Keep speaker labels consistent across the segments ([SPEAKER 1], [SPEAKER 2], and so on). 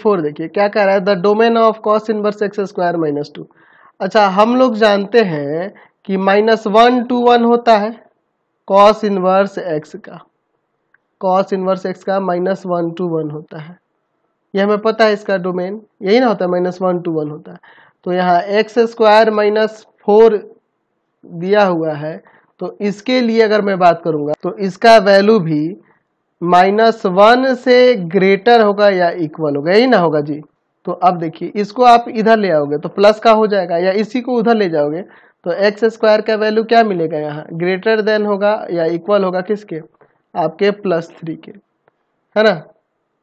[SPEAKER 1] four देखिए क्या कह रहा है the domain of cos inverse x square minus two अच्छा हम लोग जानते हैं कि माइनस वन टू वन होता है कॉस इनवर्स एक्स का कॉस इनवर्स एक्स का माइनस वन टू वन होता है ये हमें पता है इसका डोमेन यही ना होता है माइनस वन टू वन होता है तो यहाँ एक्स स्क्वायर माइनस फोर दिया हुआ है तो इसके लिए अगर मैं बात करूंगा तो इसका वैल्यू भी माइनस वन से ग्रेटर होगा या इक्वल होगा यही ना होगा जी तो अब देखिए इसको आप इधर ले आओगे तो प्लस का हो जाएगा या इसी को उधर ले जाओगे तो एक्स स्क्वायर का वैल्यू क्या मिलेगा यहाँ ग्रेटर देन होगा या इक्वल होगा किसके आपके प्लस थ्री के है ना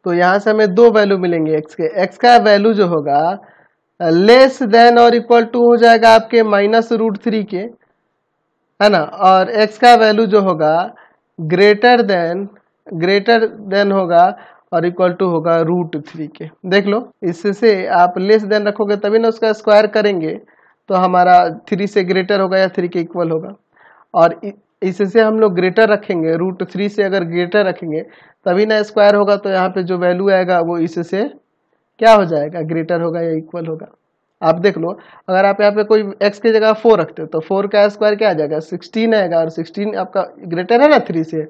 [SPEAKER 1] तो यहाँ से हमें दो वैल्यू मिलेंगे एक्स के एक्स का वैल्यू जो होगा लेस देन और इक्वल टू हो जाएगा आपके माइनस रूट थ्री के है ना और एक्स का वैल्यू जो होगा ग्रेटर देन ग्रेटर देन होगा और इक्वल टू होगा रूट थ्री के देख लो इससे आप लेस देन रखोगे तभी ना उसका स्क्वायर करेंगे तो हमारा थ्री से ग्रेटर होगा या थ्री के इक्वल होगा और इससे हम लोग ग्रेटर रखेंगे रूट थ्री से अगर ग्रेटर रखेंगे तभी ना स्क्वायर होगा तो यहाँ पे जो वैल्यू आएगा वो इससे क्या हो जाएगा ग्रेटर होगा या इक्वल होगा आप देख लो अगर आप यहाँ पे कोई x की जगह फोर रखते हो तो फोर का स्क्वायर क्या आ जाएगा सिक्सटीन आएगा और सिक्सटीन आपका ग्रेटर है ना थ्री से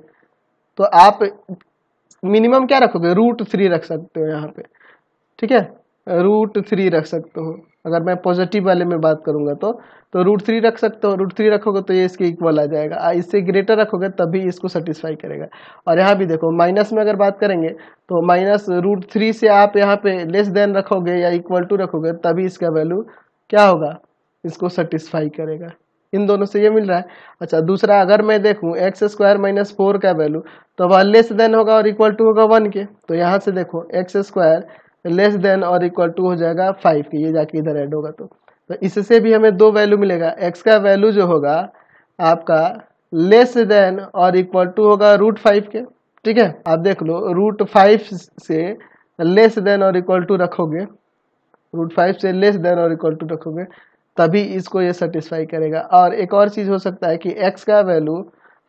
[SPEAKER 1] तो आप मिनिमम क्या रखोगे रूट थ्री रख सकते हो यहाँ पे ठीक है रूट थ्री रख सकते हो अगर मैं पॉजिटिव वाले में बात करूँगा तो तो रूट थ्री रख सकते हो रूट थ्री रखोगे तो ये इसके इक्वल आ जाएगा इससे ग्रेटर रखोगे तभी इसको सेटिस्फाई करेगा और यहाँ भी देखो माइनस में अगर बात करेंगे तो माइनस रूट थ्री से आप यहाँ पे लेस देन रखोगे या इक्वल टू रखोगे तभी इसका वैल्यू क्या होगा इसको सेटिस्फाई करेगा इन दोनों से ये मिल रहा है अच्छा दूसरा अगर मैं देखूँ एक्स स्क्वायर माइनस फोर का वैल्यू तो वह लेस देन होगा और इक्वल टू होगा वन के तो यहाँ से देखो एक्स स्क्वायर लेस देन और इक्वल टू हो जाएगा फाइव के ये जाके इधर ऐड होगा तो तो इससे भी हमें दो वैल्यू मिलेगा एक्स का वैल्यू जो होगा आपका लेस देन और इक्वल टू होगा रूट फाइव के ठीक है आप देख लो रूट फाइव से लेस देन और इक्वल टू रखोगे रूट फाइव से लेस देन और इक्वल टू रखोगे तभी इसको ये सेटिस्फाई करेगा और एक और चीज़ हो सकता है कि एक्स का वैल्यू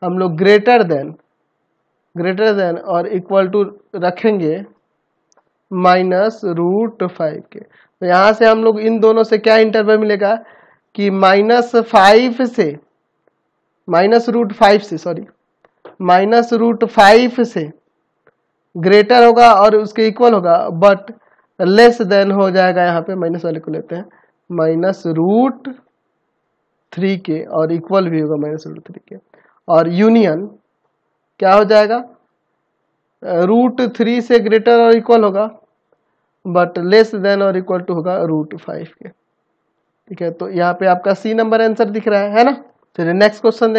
[SPEAKER 1] हम लोग ग्रेटर देन ग्रेटर देन और इक्वल टू रखेंगे माइनस रूट फाइव के तो यहाँ से हम लोग इन दोनों से क्या इंटरवल मिलेगा कि माइनस फाइव से माइनस रूट फाइव से सॉरी माइनस रूट फाइव से ग्रेटर होगा और उसके इक्वल होगा बट लेस देन हो जाएगा यहाँ पे माइनस वाले को लेते हैं माइनस रूट थ्री के और इक्वल भी होगा माइनस रूट थ्री के और यूनियन क्या हो जाएगा रूट थ्री से ग्रेटर और इक्वल होगा बट लेस देन और इक्वल टू होगा रूट फाइव के ठीक है तो यहाँ पे आपका सी नंबर आंसर दिख रहा है है ना चलिए नेक्स्ट क्वेश्चन